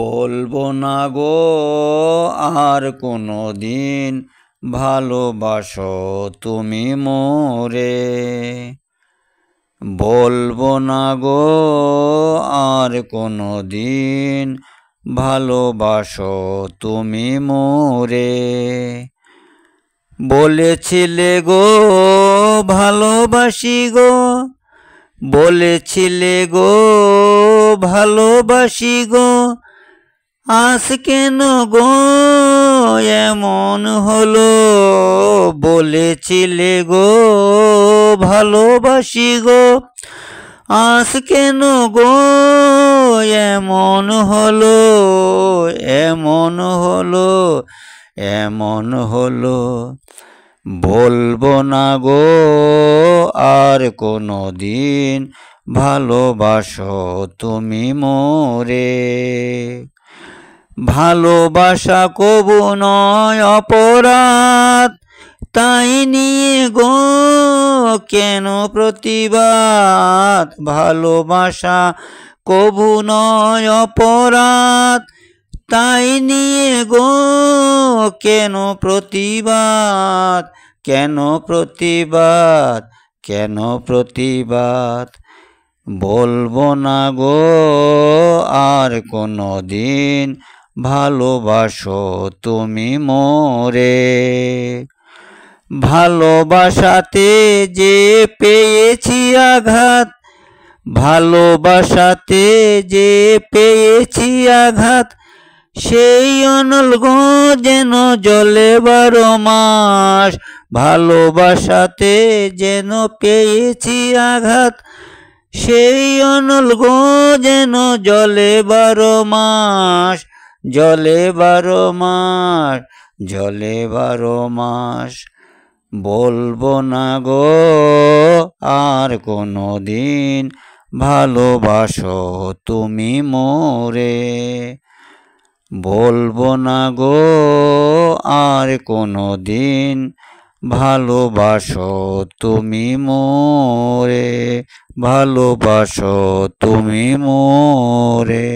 বলবো না গো আর কোনো দিন ভালোবাসো তুমি মোরে বলবো না গো আর কোনো দিন ভালোবাসো তুমি মোরে বলেছিলে গো ভালোবাসি গো বলেছিলে গো ভালোবাসি গো আজ কেন গো এমন হলো বলেছিলে গো ভালোবাসি গো আজ কেন গো এমন হলো এমন হলো এমন হলো বলবো না গো আর কোনো দিন ভালোবাসো তুমি মোরে ভালোবাসা কবু নয় অপরাধ তাই নিয়ে গো কেন প্রতিবাদ ভালোবাসা কবু নয় অপরাধ তাই নিয়ে গো কেন প্রতিবাদ কেন প্রতিবাদ কেন প্রতিবাদ বলবো না গো আর কোনো দিন ভালোবাসো তুমি মোরে ভালোবাসাতে যে পেয়েছি আঘাত ভালোবাসাতে যে পেয়েছি আঘাত সেই অনল যেন জলে বারো মাস ভালোবাসাতে যেন পেয়েছি আঘাত সেই অনল যেন জলে বারো মাস জলে বারো মাস জলে বারো মাস বলবো না গো আর কোনো দিন ভালোবাসো তুমি মোরে বলবো না গো আর কোনো দিন ভালোবাসো তুমি মোরে ভালোবাসো তুমি মোরে